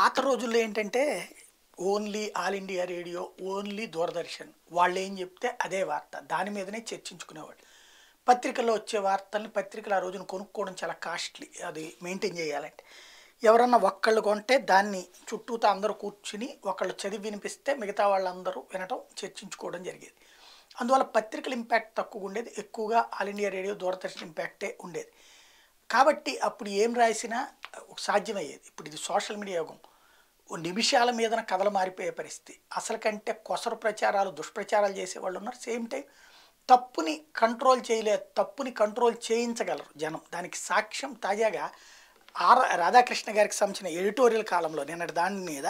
పాత రోజుల్లో ఏంటంటే only all India radio only Doordarshan వాళ్ళు ఏం చెప్తే అదే వార్త దాని మీదనే చర్చించుకునేవాళ్ళు పత్రికల్లో వచ్చే వార్తల్ని పత్రికలు ఆ రోజున కొనుక్కోవడం చాలా కాస్ట్లీ అది మెయింటైన్ చేయాలంటే ఎవరన్నా ఒక్కళ్ళు కొంటే దాన్ని చుట్టూతో అందరూ కూర్చుని ఒకళ్ళు చదివి వినిపిస్తే మిగతా వాళ్ళందరూ వినటం చర్చించుకోవడం జరిగేది అందువల్ల పత్రికల ఇంపాక్ట్ తక్కువగా ఉండేది ఎక్కువగా ఆల్ ఇండియా రేడియో దూరదర్శన్ ఇంపాక్టే ఉండేది కాబట్టి అప్పుడు ఏం రాసినా సాధ్యమయ్యేది ఇప్పుడు ఇది సోషల్ మీడియా యుగం ఓ నిమిషాల మీదన కథలు మారిపోయే పరిస్థితి అసలు కంటే కొసరు ప్రచారాలు దుష్ప్రచారాలు చేసేవాళ్ళు ఉన్నారు సేమ్ టైం తప్పుని కంట్రోల్ చేయలే తప్పుని కంట్రోల్ చేయించగలరు జనం దానికి సాక్ష్యం తాజాగా ఆర్ రాధాకృష్ణ గారికి సంబంధించిన ఎడిటోరియల్ కాలంలో నిన్నటి దాని మీద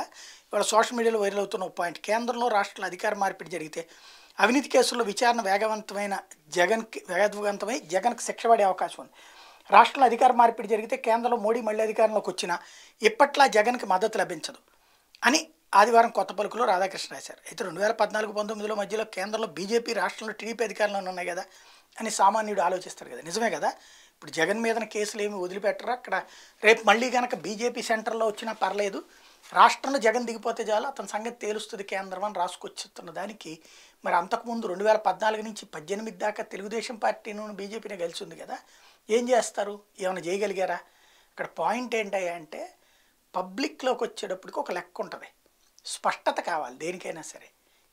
ఇవాళ సోషల్ మీడియాలో వైరల్ అవుతున్న పాయింట్ కేంద్రంలో రాష్ట్రంలో అధికార మార్పిడి జరిగితే అవినీతి కేసుల్లో విచారణ వేగవంతమైన జగన్కి వేగవంతమై జగన్కి శిక్ష పడే అవకాశం ఉంది రాష్ట్రంలో అధికార మార్పిడి జరిగితే కేంద్రంలో మోడీ మళ్ళీ అధికారంలోకి వచ్చినా ఇప్పట్లా జగన్కి మద్దతు లభించదు అని ఆదివారం కొత్త పలుకులో రాధాకృష్ణ రాశారు అయితే రెండు వేల పద్నాలుగు పంతొమ్మిదిలో మధ్యలో కేంద్రంలో బీజేపీ రాష్ట్రంలో టీడీపీ అధికారంలో ఉన్నాయి కదా అని సామాన్యుడు ఆలోచిస్తారు కదా నిజమే కదా ఇప్పుడు జగన్ మీద కేసులు ఏమి వదిలిపెట్టరు అక్కడ రేపు మళ్ళీ కనుక బీజేపీ సెంటర్లో వచ్చినా పర్లేదు రాష్ట్రంలో జగన్ దిగిపోతే చాలు అతని సంగతి తేలుస్తుంది కేంద్రం అని రాసుకొచ్చుతున్న దానికి మరి అంతకుముందు రెండు వేల పద్నాలుగు నుంచి పద్దెనిమిది దాకా తెలుగుదేశం పార్టీను బీజేపీని గెలిచింది కదా ఏం చేస్తారు ఏమైనా చేయగలిగారా అక్కడ పాయింట్ ఏంటయ్యా అంటే పబ్లిక్లోకి వచ్చేటప్పటికి ఒక లెక్క ఉంటుంది స్పష్టత కావాలి దేనికైనా సరే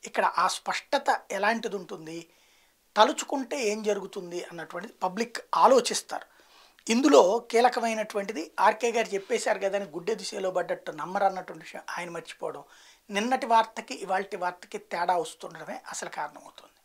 ఇక్కడ ఆ స్పష్టత ఎలాంటిది ఉంటుంది తలుచుకుంటే ఏం జరుగుతుంది అన్నటువంటిది పబ్లిక్ ఆలోచిస్తారు ఇందులో కీలకమైనటువంటిది ఆర్కే గారు చెప్పేశారు కదా అని గుడ్డె దిశలో పడ్డట్టు నమ్మరు విషయం ఆయన మర్చిపోవడం నిన్నటి వార్తకి ఇవాళ వార్తకి తేడా వస్తుండడమే అసలు కారణమవుతుంది